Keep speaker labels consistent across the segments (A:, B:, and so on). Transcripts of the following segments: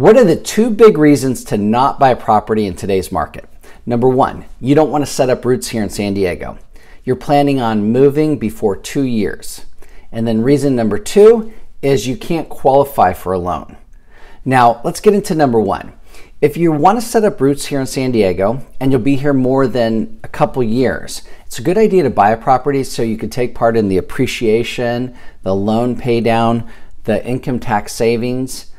A: What are the two big reasons to not buy property in today's market? Number one, you don't want to set up roots here in San Diego. You're planning on moving before two years. And then reason number two is you can't qualify for a loan. Now, let's get into number one. If you want to set up roots here in San Diego and you'll be here more than a couple years, it's a good idea to buy a property so you can take part in the appreciation, the loan paydown, the income tax savings,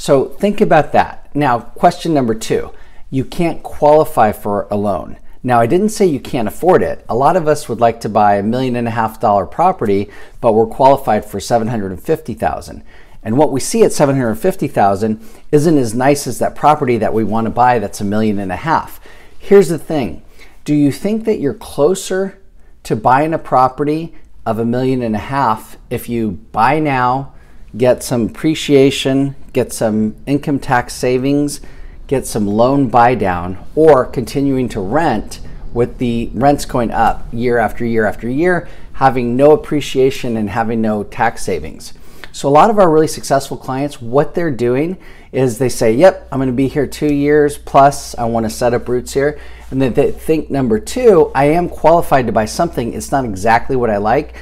A: so think about that. Now, question number two you can't qualify for a loan. Now, I didn't say you can't afford it. A lot of us would like to buy a million and a half dollar property, but we're qualified for 750,000. And what we see at 750,000 isn't as nice as that property that we want to buy that's a million and a half. Here's the thing. Do you think that you're closer to buying a property of a million and a half if you buy now, get some appreciation, get some income tax savings, get some loan buydown, or continuing to rent with the rents going up year after year after year, having no appreciation and having no tax savings. So, a lot of our really successful clients, what they're doing is they say, Yep, I'm gonna be here two years plus, I wanna set up roots here. And then they think, Number two, I am qualified to buy something, it's not exactly what I like.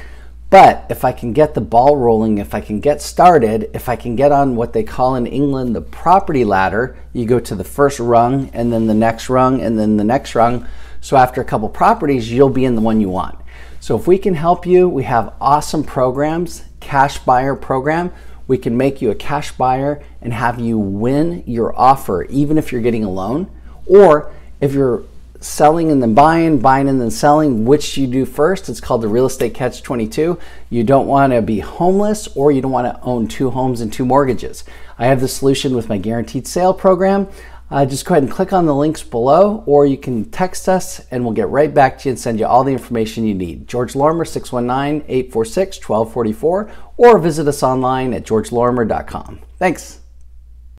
A: But if I can get the ball rolling, if I can get started, if I can get on what they call in England the property ladder, you go to the first rung and then the next rung and then the next rung. So after a couple properties, you'll be in the one you want. So if we can help you, we have awesome programs, cash buyer program. We can make you a cash buyer and have you win your offer, even if you're getting a loan or if you're selling and then buying, buying and then selling, which you do first. It's called the real estate catch 22. You don't want to be homeless or you don't want to own two homes and two mortgages. I have the solution with my guaranteed sale program. Uh, just go ahead and click on the links below, or you can text us and we'll get right back to you and send you all the information you need. George Lorimer, 619 846 1244, or visit us online at georgelorimer.com. Thanks.